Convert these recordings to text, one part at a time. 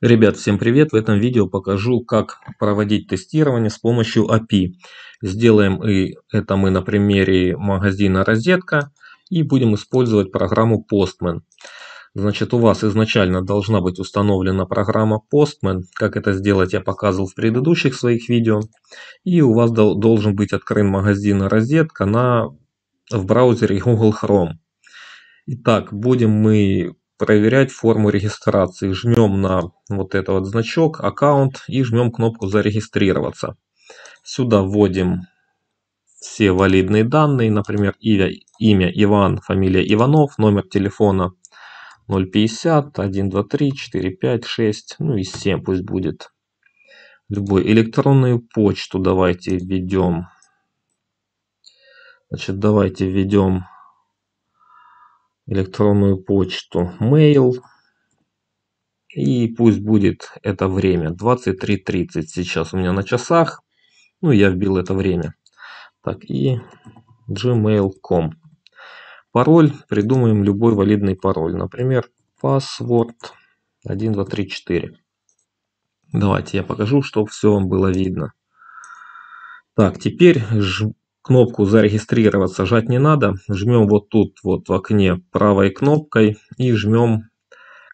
Ребят, всем привет! В этом видео покажу, как проводить тестирование с помощью API. Сделаем и это мы на примере магазина «Розетка» и будем использовать программу Postman. Значит, у вас изначально должна быть установлена программа Postman. Как это сделать, я показывал в предыдущих своих видео. И у вас должен быть открыт магазин «Розетка» на, в браузере Google Chrome. Итак, будем мы проверять форму регистрации. Жмем на вот этот вот значок, аккаунт и жмем кнопку зарегистрироваться. Сюда вводим все валидные данные, например, имя, имя Иван, фамилия Иванов, номер телефона 050, 123, 4, 6, ну и 7 пусть будет. Любую электронную почту давайте введем. Значит, давайте введем электронную почту, mail. И пусть будет это время, 23.30 сейчас у меня на часах. Ну, я вбил это время. Так, и gmail.com. Пароль, придумаем любой валидный пароль. Например, password 1234. Давайте я покажу, чтобы все вам было видно. Так, теперь Кнопку «Зарегистрироваться» жать не надо. Жмем вот тут вот в окне правой кнопкой и жмем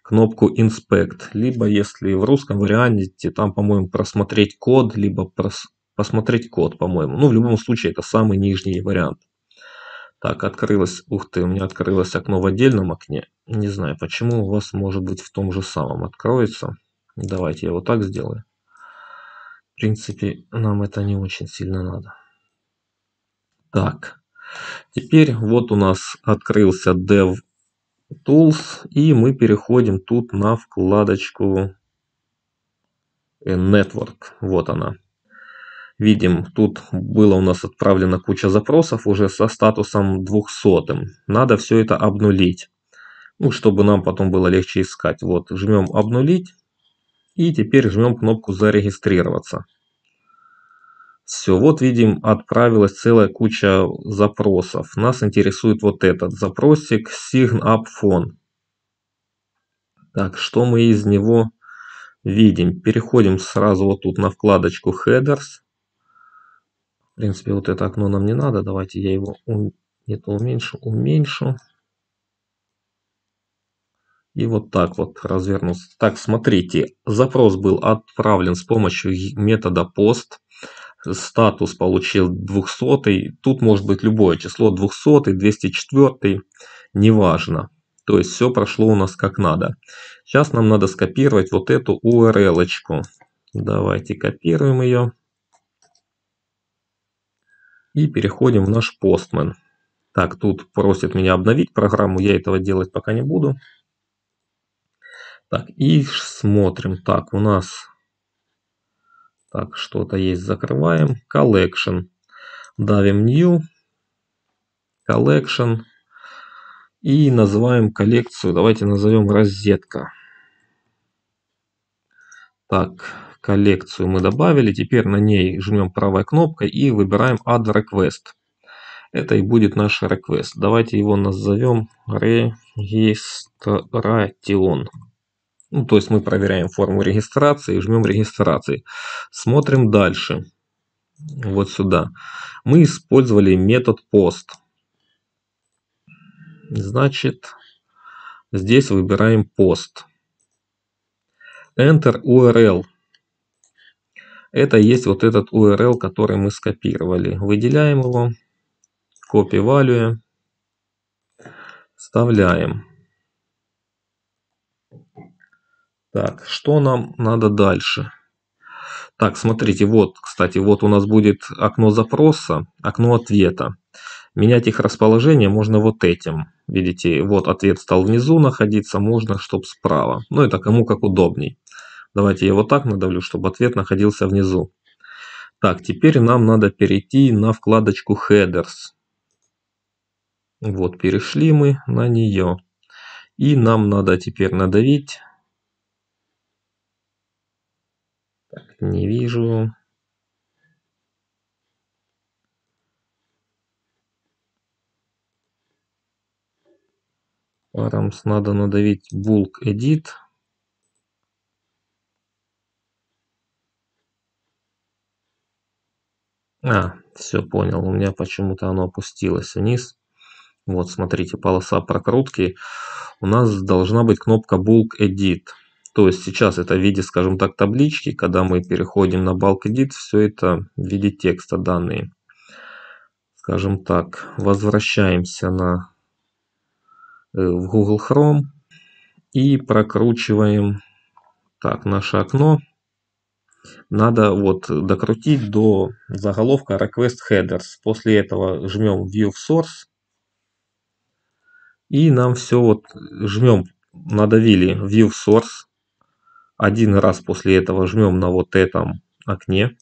кнопку «Inspect». Либо, если в русском варианте, там, по-моему, «Просмотреть код», либо прос... «Посмотреть код», по-моему. Ну, в любом случае, это самый нижний вариант. Так, открылось... Ух ты, у меня открылось окно в отдельном окне. Не знаю, почему у вас, может быть, в том же самом откроется. Давайте я вот так сделаю. В принципе, нам это не очень сильно надо. Так, теперь вот у нас открылся Dev Tools, и мы переходим тут на вкладочку э, Network. Вот она. Видим, тут было у нас отправлено куча запросов уже со статусом 200. Надо все это обнулить, ну, чтобы нам потом было легче искать. Вот, жмем обнулить, и теперь жмем кнопку зарегистрироваться. Все, вот видим, отправилась целая куча запросов. Нас интересует вот этот запросик SignUpFone. Так, что мы из него видим? Переходим сразу вот тут на вкладочку Headers. В принципе, вот это окно нам не надо. Давайте я его ум... не уменьшу, уменьшу. И вот так вот развернулся. Так, смотрите, запрос был отправлен с помощью метода POST статус получил 200, тут может быть любое число 200, 204, неважно. То есть все прошло у нас как надо. Сейчас нам надо скопировать вот эту URL. -очку. Давайте копируем ее. И переходим в наш Postman. Так, тут просит меня обновить программу, я этого делать пока не буду. Так, и смотрим. Так, у нас так, что-то есть, закрываем. Collection. Давим New. Collection. И называем коллекцию, давайте назовем розетка. Так, коллекцию мы добавили. Теперь на ней жмем правой кнопкой и выбираем Add Request. Это и будет наш request. Давайте его назовем Registration. Ну, то есть мы проверяем форму регистрации, жмем регистрации. Смотрим дальше. Вот сюда. Мы использовали метод post. Значит, здесь выбираем POST, Enter URL. Это есть вот этот URL, который мы скопировали. Выделяем его. Copy value. Вставляем. Так, что нам надо дальше? Так, смотрите, вот, кстати, вот у нас будет окно запроса, окно ответа. Менять их расположение можно вот этим. Видите, вот ответ стал внизу находиться, можно, чтобы справа. Ну, это кому как удобней. Давайте я вот так надавлю, чтобы ответ находился внизу. Так, теперь нам надо перейти на вкладочку Headers. Вот, перешли мы на нее. И нам надо теперь надавить Не вижу. Params надо надавить bulk edit. А, все понял, у меня почему-то оно опустилось вниз. Вот, смотрите, полоса прокрутки. У нас должна быть кнопка bulk edit. То есть сейчас это в виде, скажем так, таблички. Когда мы переходим на Bulk Edit, все это в виде текста данные. Скажем так, возвращаемся на, э, в Google Chrome и прокручиваем так, наше окно. Надо вот докрутить до заголовка Request Headers. После этого жмем View Source. И нам все вот жмем, надавили View Source один раз после этого жмем на вот этом окне.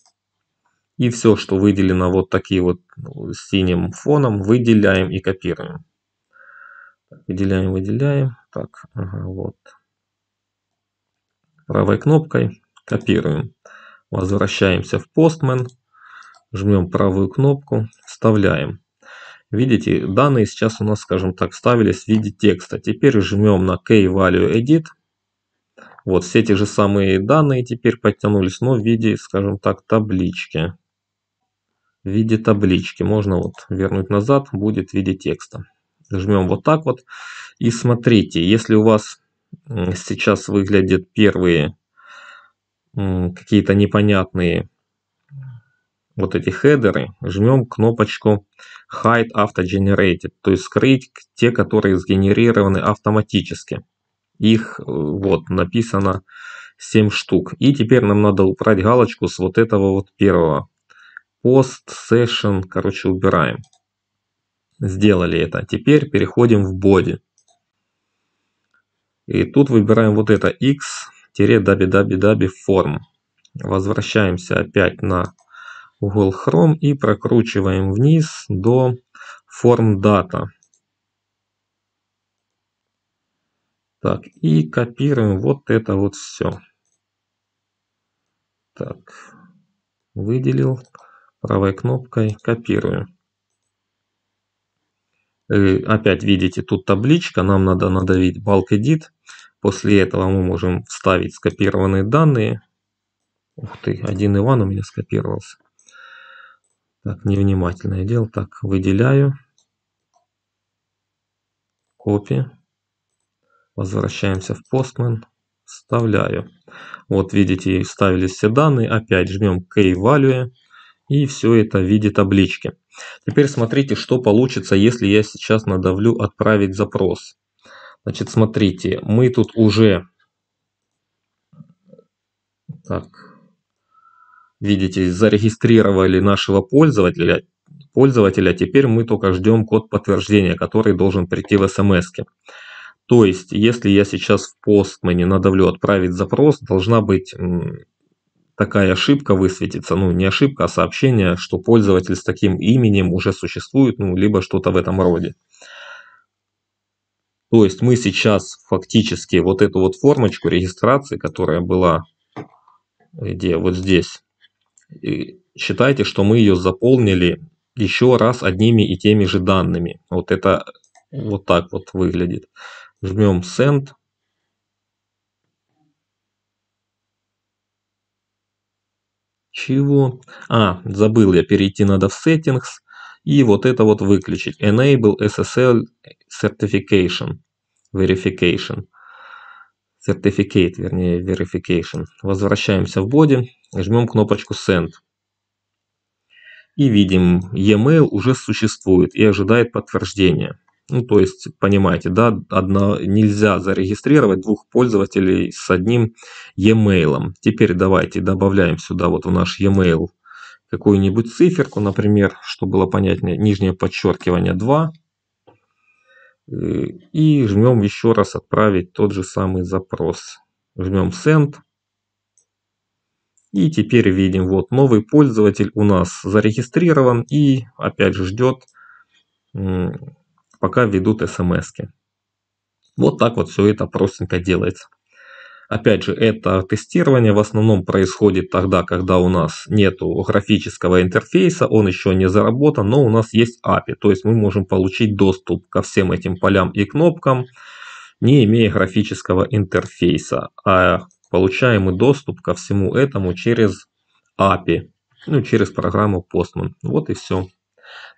И все, что выделено вот таким вот ну, синим фоном, выделяем и копируем. Выделяем, выделяем. Так, ага, вот. Правой кнопкой копируем. Возвращаемся в Postman. Жмем правую кнопку, вставляем. Видите, данные сейчас у нас, скажем так, вставились в виде текста. Теперь жмем на Key Value Edit – вот все те же самые данные теперь подтянулись, но в виде, скажем так, таблички. В виде таблички. Можно вот вернуть назад, будет в виде текста. Жмем вот так вот. И смотрите, если у вас сейчас выглядят первые какие-то непонятные вот эти хедеры, жмем кнопочку Hide Auto Generated, то есть скрыть те, которые сгенерированы автоматически. Их э, вот написано 7 штук. И теперь нам надо убрать галочку с вот этого вот первого. Post, Session, короче, убираем. Сделали это. Теперь переходим в Body. И тут выбираем вот это x-www form. Возвращаемся опять на Google Chrome и прокручиваем вниз до form data. Так, и копируем вот это вот все. Так, выделил правой кнопкой, копирую. И э, опять видите, тут табличка, нам надо надавить bulk edit. После этого мы можем вставить скопированные данные. Ух ты, один Иван у меня скопировался. Так, невнимательное дело. Так, выделяю. Копия. Возвращаемся в Postman. Вставляю. Вот видите, вставились все данные. Опять жмем K value. И все это в виде таблички. Теперь смотрите, что получится, если я сейчас надавлю «Отправить запрос». Значит, смотрите, мы тут уже... Так, видите, зарегистрировали нашего пользователя. Пользователя теперь мы только ждем код подтверждения, который должен прийти в смс. -ке. То есть, если я сейчас в постмане надавлю «Отправить запрос», должна быть такая ошибка высветится, ну не ошибка, а сообщение, что пользователь с таким именем уже существует, ну либо что-то в этом роде. То есть мы сейчас фактически вот эту вот формочку регистрации, которая была где вот здесь, считайте, что мы ее заполнили еще раз одними и теми же данными. Вот это вот так вот выглядит жмем send. Чего? А, забыл я, перейти надо в settings и вот это вот выключить. Enable SSL Certification. Verification. Certificate, вернее, verification. Возвращаемся в боди, жмем кнопочку send. И видим, e-mail уже существует и ожидает подтверждения. Ну, то есть, понимаете, да, одно, нельзя зарегистрировать двух пользователей с одним e-mail. Теперь давайте добавляем сюда вот в наш e-mail какую-нибудь циферку, например, чтобы было понятнее, нижнее подчеркивание 2. Э, и жмем еще раз отправить тот же самый запрос. Жмем send. И теперь видим, вот новый пользователь у нас зарегистрирован и опять же ждет пока ведут смс-ки. Вот так вот все это простенько делается. Опять же, это тестирование в основном происходит тогда, когда у нас нет графического интерфейса, он еще не заработан, но у нас есть API, то есть мы можем получить доступ ко всем этим полям и кнопкам, не имея графического интерфейса, а получаем мы доступ ко всему этому через API, ну, через программу Postman. Вот и все.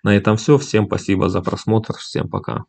На этом все. Всем спасибо за просмотр. Всем пока.